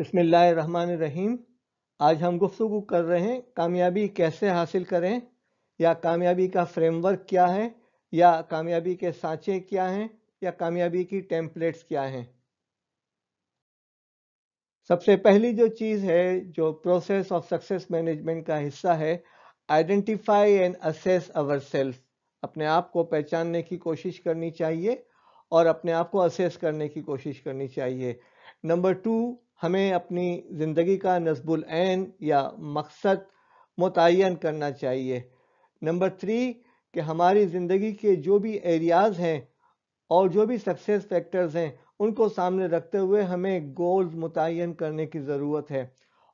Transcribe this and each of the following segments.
बसमीम आज हम गुफ्तु कर रहे हैं कामयाबी कैसे हासिल करें या कामयाबी का फ्रेमवर्क क्या है या कामयाबी के सांचे क्या हैं या कामयाबी की टेम्पलेट्स क्या हैं सबसे पहली जो चीज़ है जो प्रोसेस ऑफ सक्सेस मैनेजमेंट का हिस्सा है identify and assess our self अपने आप को पहचानने की कोशिश करनी चाहिए और अपने आप को असेस करने की कोशिश करनी चाहिए नंबर टू हमें अपनी ज़िंदगी का नजबुल ऐन या मकसद मुतन करना चाहिए नंबर थ्री कि हमारी ज़िंदगी के जो भी एरियाज़ हैं और जो भी सक्सेस फैक्टर्स हैं उनको सामने रखते हुए हमें गोल्स मुतन करने की ज़रूरत है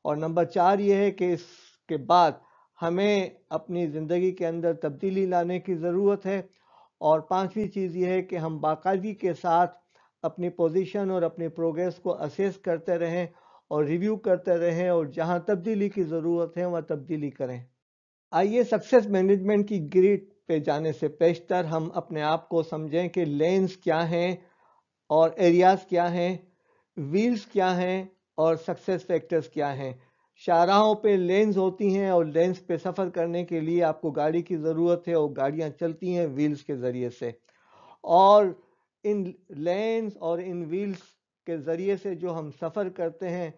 और नंबर चार ये है कि इसके बाद हमें अपनी ज़िंदगी के अंदर तब्दीली लाने की ज़रूरत है और पांचवी चीज़ ये है कि हम बाकायदगी के साथ अपनी पोजीशन और अपनी प्रोग्रेस को असेस करते रहें और रिव्यू करते रहें और जहां तब्दीली की ज़रूरत है वहां तब्दीली करें आइए सक्सेस मैनेजमेंट की ग्रिड पे जाने से पेशतर हम अपने आप को समझें कि लेंस क्या हैं और एरियाज क्या हैं व्हील्स क्या हैं और सक्सेस फैक्टर्स क्या हैं शाहराहों पे लेंस होती हैं और लेंस पे सफ़र करने के लिए आपको गाड़ी की ज़रूरत है और गाड़ियाँ चलती हैं व्हील्स के ज़रिए से और इन लेंस और इन व्हील्स के ज़रिए से जो हम सफ़र करते हैं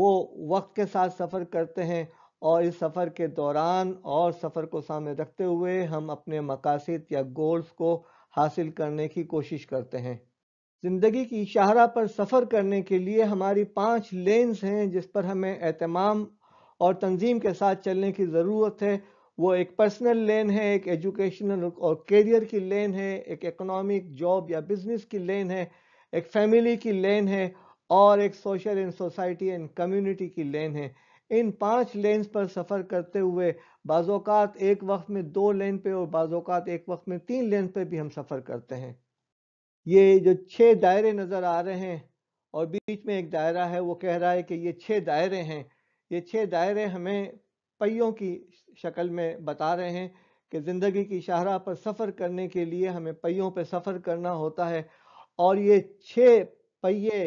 वो वक्त के साथ सफ़र करते हैं और इस सफ़र के दौरान और सफ़र को सामने रखते हुए हम अपने मकासद या गोल्स को हासिल करने की कोशिश करते हैं ज़िंदगी की इशारा पर सफ़र करने के लिए हमारी पांच लेंस हैं जिस पर हमें एहतमाम और तंजीम के साथ चलने की ज़रूरत है वो एक पर्सनल लेन है एक एजुकेशनल और करियर की लेन है एक इकोनॉमिक जॉब या बिजनेस की लेन है एक फैमिली की लेन है और एक social and society and community की लेन है इन पांच लेन्स पर सफ़र करते हुए बाज़ात एक वक्त में दो लेन पे और बाज़ात एक वक्त में तीन लेन पे भी हम सफ़र करते हैं ये जो छः दायरे नज़र आ रहे हैं और बीच में एक दायरा है वो कह रहा है कि ये छः दायरे हैं ये छः दायरे हमें पहियों की शक्ल में बता रहे हैं कि ज़िंदगी की शाहरा पर सफ़र करने के लिए हमें पहियों पर सफ़र करना होता है और ये छः पहिए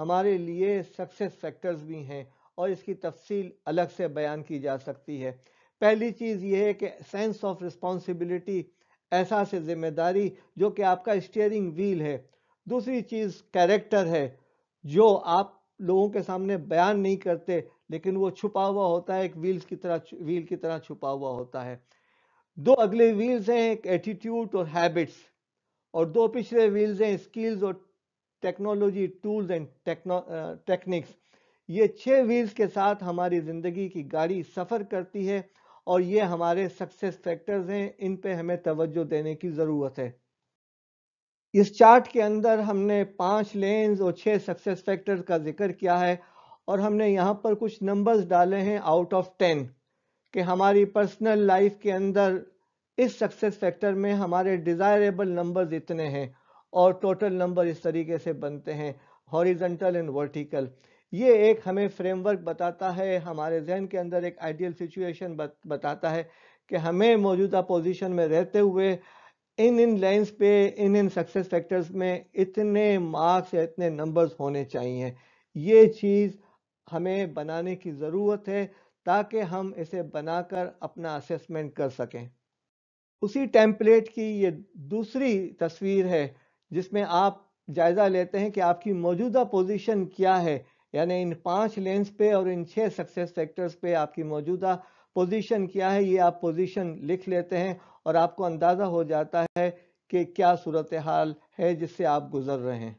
हमारे लिए सक्सेस फैक्टर्स भी हैं और इसकी तफसील अलग से बयान की जा सकती है पहली चीज़ ये है कि सेंस ऑफ रिस्पॉन्सिबिलिटी एहसास ज़िम्मेदारी जो कि आपका स्टीयरिंग व्हील है दूसरी चीज़ कैरेक्टर है जो आप लोगों के सामने बयान नहीं करते लेकिन वो छुपा हुआ होता है एक व्हील्स की तरह व्हील की तरह छुपा हुआ होता है दो अगले व्हील्स हैं एक एटीट्यूड और हैबिट्स और दो पिछले व्हील्स हैं स्किल्स और टेक्नोलॉजी टूल्स एंड टेक्निक्स ये छह व्हील्स के साथ हमारी ज़िंदगी की गाड़ी सफ़र करती है और ये हमारे सक्सेस फैक्टर्स हैं इन पे हमें तवज्जो देने की ज़रूरत है इस चार्ट के अंदर हमने पांच लेंस और छह सक्सेस फैक्टर्स का जिक्र किया है और हमने यहाँ पर कुछ नंबर्स डाले हैं आउट ऑफ टेन कि हमारी पर्सनल लाइफ के अंदर इस सक्सेस फैक्टर में हमारे डिज़ायरेबल नंबर्स इतने हैं और टोटल नंबर इस तरीके से बनते हैं हॉरिजेंटल एंड वर्टिकल ये एक हमें फ्रेमवर्क बताता है हमारे जहन के अंदर एक आइडियल सिचुएशन बताता है कि हमें मौजूदा पोजीशन में रहते हुए इन इन लाइंस पे इन इन सक्सेस फैक्टर्स में इतने मार्क्स या इतने नंबर्स होने चाहिए ये चीज़ हमें बनाने की ज़रूरत है ताकि हम इसे बनाकर अपना असेसमेंट कर सकें उसी टेम्पलेट की ये दूसरी तस्वीर है जिसमें आप जायज़ा लेते हैं कि आपकी मौजूदा पोजीशन क्या है यानी इन पांच लेंस पे और इन छह सक्सेस फैक्टर्स पे आपकी मौजूदा पोजीशन क्या है ये आप पोजीशन लिख लेते हैं और आपको अंदाज़ा हो जाता है कि क्या सूरत हाल है जिससे आप गुजर रहे हैं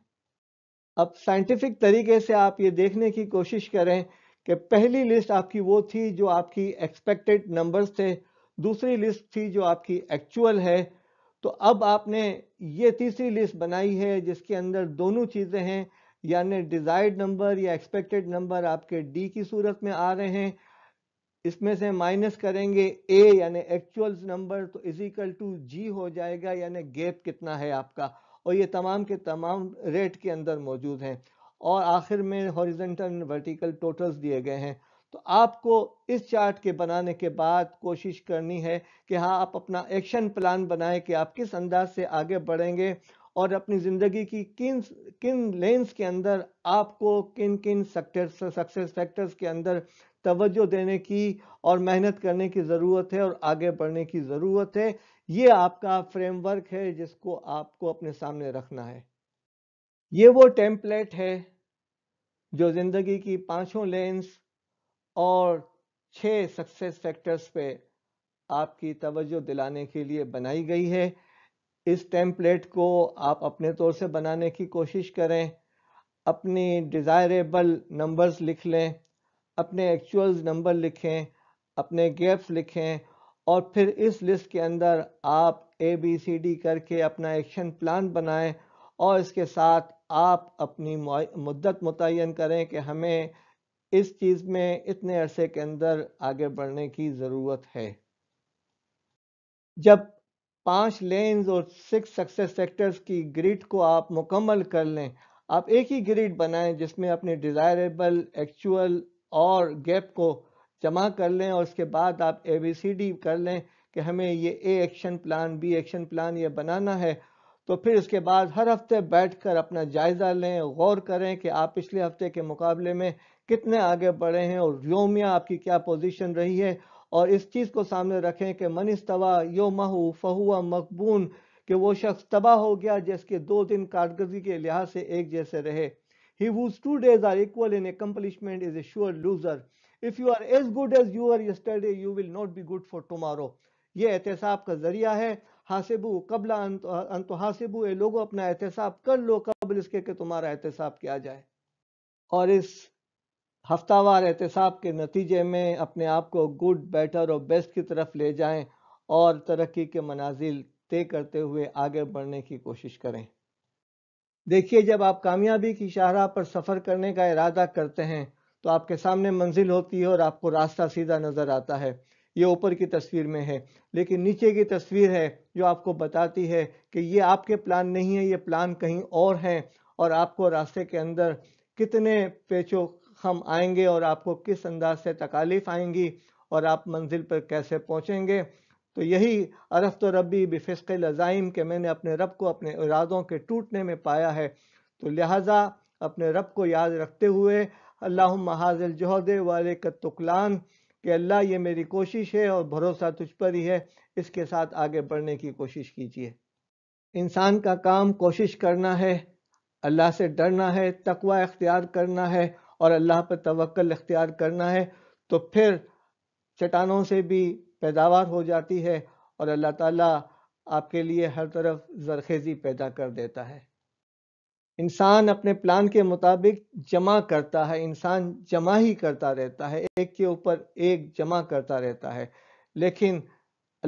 अब साइंटिफिक तरीके से आप ये देखने की कोशिश करें कि पहली लिस्ट आपकी वो थी जो आपकी एक्सपेक्टेड नंबर्स थे दूसरी लिस्ट थी जो आपकी एक्चुअल है तो अब आपने ये तीसरी लिस्ट बनाई है जिसके अंदर दोनों चीज़ें हैं यानी डिज़ायर्ड नंबर या एक्सपेक्टेड नंबर आपके डी की सूरत में आ रहे हैं इसमें से माइनस करेंगे ए यानी एक्चुअल नंबर तो इजिकल टू जी हो जाएगा यानी गैप कितना है आपका और ये तमाम के तमाम रेट के अंदर मौजूद हैं और आखिर में हॉरिजेंटल वर्टिकल टोटल्स दिए गए हैं तो आपको इस चार्ट के बनाने के बाद कोशिश करनी है कि हाँ आप अपना एक्शन प्लान बनाएं कि आप किस अंदाज से आगे बढ़ेंगे और अपनी ज़िंदगी की किन किन लेंस के अंदर आपको किन किन सेक्टर सक्सेस फैक्टर्स के अंदर तवज्जो देने की और मेहनत करने की ज़रूरत है और आगे बढ़ने की ज़रूरत है ये आपका फ्रेमवर्क है जिसको आपको अपने सामने रखना है ये वो टेम्पलेट है जो ज़िंदगी की पांचों लेंस और छह सक्सेस फैक्टर्स पे आपकी तवज्जो दिलाने के लिए बनाई गई है इस टेम्पलेट को आप अपने तौर से बनाने की कोशिश करें अपनी डिज़ायरेबल नंबर्स लिख लें अपने एक्चुअल नंबर लिखें अपने गैप्स लिखें और फिर इस लिस्ट के अंदर आप ए बी सी डी करके अपना एक्शन प्लान बनाएं और इसके साथ आप अपनी मुद्दत मुतन करें कि हमें इस चीज़ में इतने अरसे के अंदर आगे बढ़ने की ज़रूरत है जब पांच लेन्स और सिक्स सक्सेस सेक्टर्स की ग्रिड को आप मुकम्मल कर लें आप एक ही ग्रिड बनाएं जिसमें अपने डिज़ायरेबल एक्चुअल और गैप को जमा कर लें और उसके बाद आप ए बी सी डी कर लें कि हमें ये A action plan B action plan ये बनाना है तो फिर उसके बाद हर हफ्ते बैठकर अपना जायज़ा लें गौर करें कि आप पिछले हफ्ते के मुकाबले में कितने आगे बढ़े हैं और योमिया आपकी क्या पोजीशन रही है और इस चीज़ को सामने रखें कि यो महू फहुआ मकबून कि वो शख्स तबाह हो गया जिसके दो दिन कारकर्दगी के लिहाज से एक जैसे रहे He whose two days are equal in accomplishment is a sure loser. If you are as good as you were yesterday, you will not be good for tomorrow. ये एहतसाब का जरिया है हासिबू कबला अंत हासिबू ये लोगों अपना एहतसाब कर लो कबल इसके कि तुम्हारा एहतसाब किया जाए और इस हफ्तावार एहतसाब के नतीजे में अपने आप को गुड बेटर और बेस्ट की तरफ ले जाएं और तरक्की के मनाजिल तय करते हुए आगे बढ़ने की कोशिश करें देखिए जब आप कामयाबी की शाहरा पर सफ़र करने का इरादा करते हैं तो आपके सामने मंजिल होती है और आपको रास्ता सीधा नज़र आता है ये ऊपर की तस्वीर में है लेकिन नीचे की तस्वीर है जो आपको बताती है कि ये आपके प्लान नहीं है ये प्लान कहीं और हैं और आपको रास्ते के अंदर कितने पेचो हम आएंगे और आपको किस अंदाज से तकालीफ आएंगी और आप मंजिल पर कैसे पहुँचेंगे तो यही अरफ तो रबी बिफिसक लज़ाइम के मैंने अपने रब को अपने इरादों के टूटने में पाया है तो लिहाजा अपने रब को याद रखते हुए अल्लाह महाजल जहद वाले का तुकलान कि अल्लाह ये मेरी कोशिश है और भरोसा तुझ पर ही है इसके साथ आगे बढ़ने की कोशिश कीजिए इंसान का काम कोशिश करना है अल्लाह से डरना है तकवा इख्तियार करना है और अल्लाह पर तवक्ल इख्तियार करना है तो फिर चट्टानों से भी पैदावार हो जाती है और अल्लाह ताला आपके लिए हर तरफ जरखेज़ी पैदा कर देता है इंसान अपने प्लान के मुताबिक जमा करता है इंसान जमा ही करता रहता है एक के ऊपर एक जमा करता रहता है लेकिन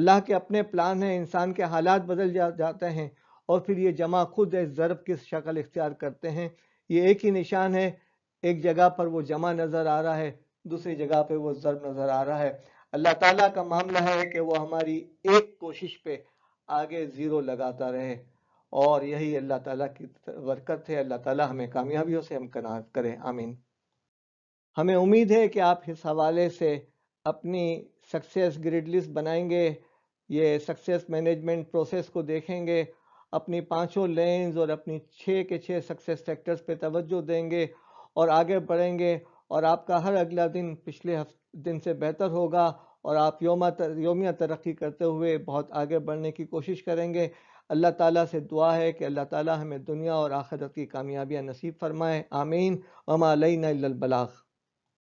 अल्लाह के अपने प्लान हैं इंसान के हालात बदल जा जाते हैं और फिर ये जमा खुद एक ज़रब की शक्ल इख्तियार करते हैं ये एक ही निशान है एक जगह पर वो जमा नज़र आ रहा है दूसरी जगह पर वो ज़रब नज़र आ रहा है अल्लाह ताला का मामला है कि वो हमारी एक कोशिश पे आगे ज़ीरो लगाता रहे और यही अल्लाह ताला की बरकत है अल्लाह ताला हमें कामयाबियों से हम कनात करें आमीन हमें उम्मीद है कि आप इस हवाले से अपनी सक्सेस ग्रिड लिस्ट बनाएंगे ये सक्सेस मैनेजमेंट प्रोसेस को देखेंगे अपनी पांचों लेंस और अपनी छः के छः सक्सेस फैक्टर्स पे तवज्जो देंगे और आगे बढ़ेंगे और आपका हर अगला दिन पिछले दिन से बेहतर होगा और आप योम तर, योमिया तरक्की करते हुए बहुत आगे बढ़ने की कोशिश करेंगे अल्लाह ताला से दुआ है कि अल्लाह ताला हमें दुनिया और आखिरत की कामयाबियाँ नसीब फरमाए आमीन वमा अलैना बलाग